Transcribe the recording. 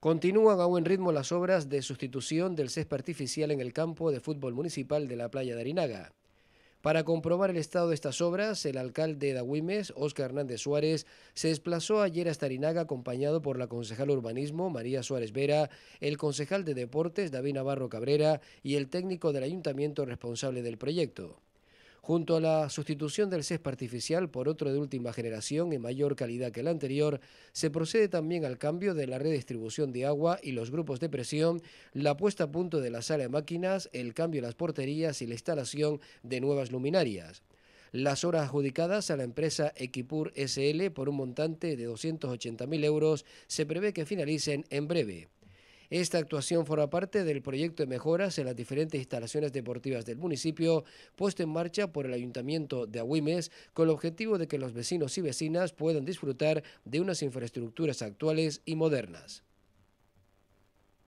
Continúan a buen ritmo las obras de sustitución del césped artificial en el campo de fútbol municipal de la playa de Arinaga. Para comprobar el estado de estas obras, el alcalde de Agüimes, Óscar Hernández Suárez, se desplazó ayer hasta Arinaga acompañado por la concejal urbanismo, María Suárez Vera, el concejal de deportes, David Navarro Cabrera, y el técnico del ayuntamiento responsable del proyecto. Junto a la sustitución del CESP artificial por otro de última generación y mayor calidad que el anterior, se procede también al cambio de la redistribución de agua y los grupos de presión, la puesta a punto de la sala de máquinas, el cambio de las porterías y la instalación de nuevas luminarias las horas adjudicadas a la empresa Equipur SL por un montante de 280.000 euros se prevé que finalicen en breve. Esta actuación forma parte del proyecto de mejoras en las diferentes instalaciones deportivas del municipio, puesto en marcha por el Ayuntamiento de Agüimes, con el objetivo de que los vecinos y vecinas puedan disfrutar de unas infraestructuras actuales y modernas.